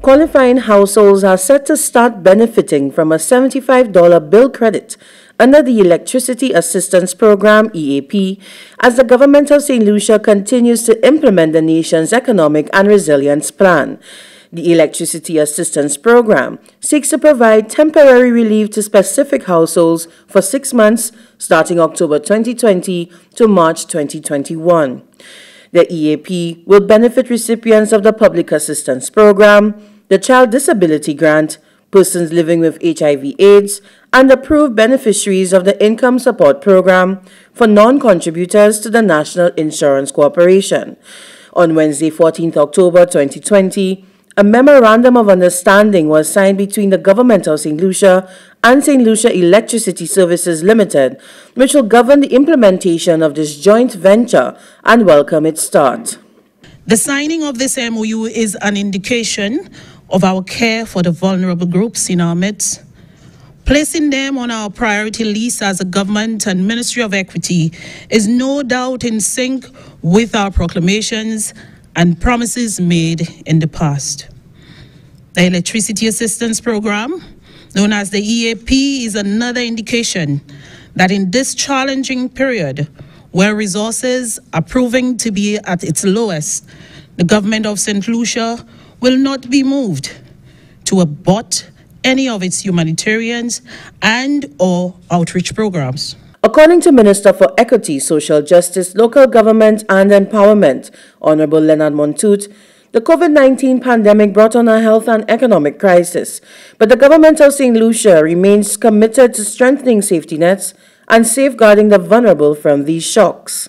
Qualifying households are set to start benefiting from a $75 bill credit under the Electricity Assistance Program EAP as the government of St. Lucia continues to implement the nation's economic and resilience plan. The Electricity Assistance Program seeks to provide temporary relief to specific households for six months starting October 2020 to March 2021. The EAP will benefit recipients of the Public Assistance Program, the Child Disability Grant, persons living with HIV AIDS, and approved beneficiaries of the Income Support Program for non-contributors to the National Insurance Corporation. On Wednesday, 14 October 2020, a memorandum of understanding was signed between the Government of St. Lucia and St. Lucia Electricity Services Limited, which will govern the implementation of this joint venture and welcome its start. The signing of this MOU is an indication of our care for the vulnerable groups in our midst, placing them on our priority list as a government and Ministry of Equity is no doubt in sync with our proclamations and promises made in the past. The Electricity Assistance Program, known as the EAP, is another indication that in this challenging period, where resources are proving to be at its lowest, the government of St. Lucia will not be moved to abort any of its humanitarian and or outreach programs. According to Minister for Equity, Social Justice, Local Government and Empowerment, Honorable Leonard Montut, the COVID-19 pandemic brought on a health and economic crisis, but the government of St. Lucia remains committed to strengthening safety nets and safeguarding the vulnerable from these shocks.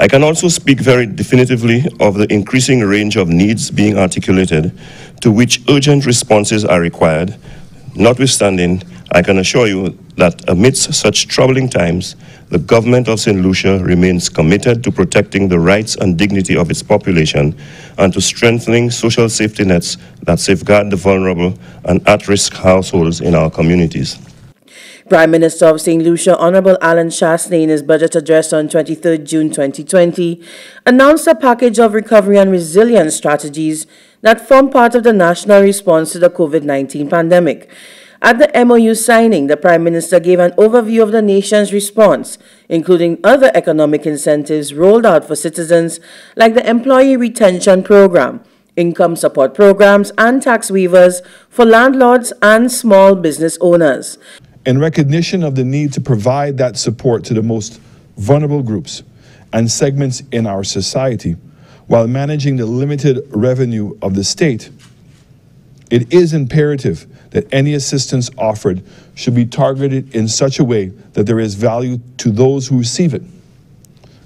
I can also speak very definitively of the increasing range of needs being articulated to which urgent responses are required. Notwithstanding, I can assure you that amidst such troubling times, the government of St. Lucia remains committed to protecting the rights and dignity of its population and to strengthening social safety nets that safeguard the vulnerable and at-risk households in our communities. Prime Minister of St. Lucia, Honorable Alan Shasley, in his budget address on 23 June 2020, announced a package of recovery and resilience strategies that form part of the national response to the COVID-19 pandemic. At the MOU signing, the Prime Minister gave an overview of the nation's response, including other economic incentives rolled out for citizens like the Employee Retention Program, income support programs, and tax waivers for landlords and small business owners in recognition of the need to provide that support to the most vulnerable groups and segments in our society while managing the limited revenue of the state, it is imperative that any assistance offered should be targeted in such a way that there is value to those who receive it.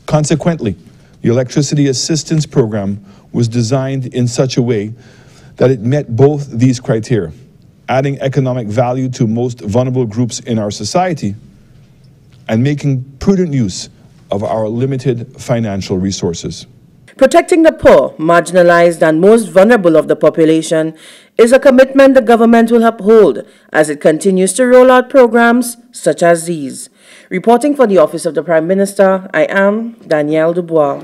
Consequently, the electricity assistance program was designed in such a way that it met both these criteria adding economic value to most vulnerable groups in our society, and making prudent use of our limited financial resources. Protecting the poor, marginalized, and most vulnerable of the population is a commitment the government will uphold as it continues to roll out programs such as these. Reporting for the Office of the Prime Minister, I am Danielle Dubois.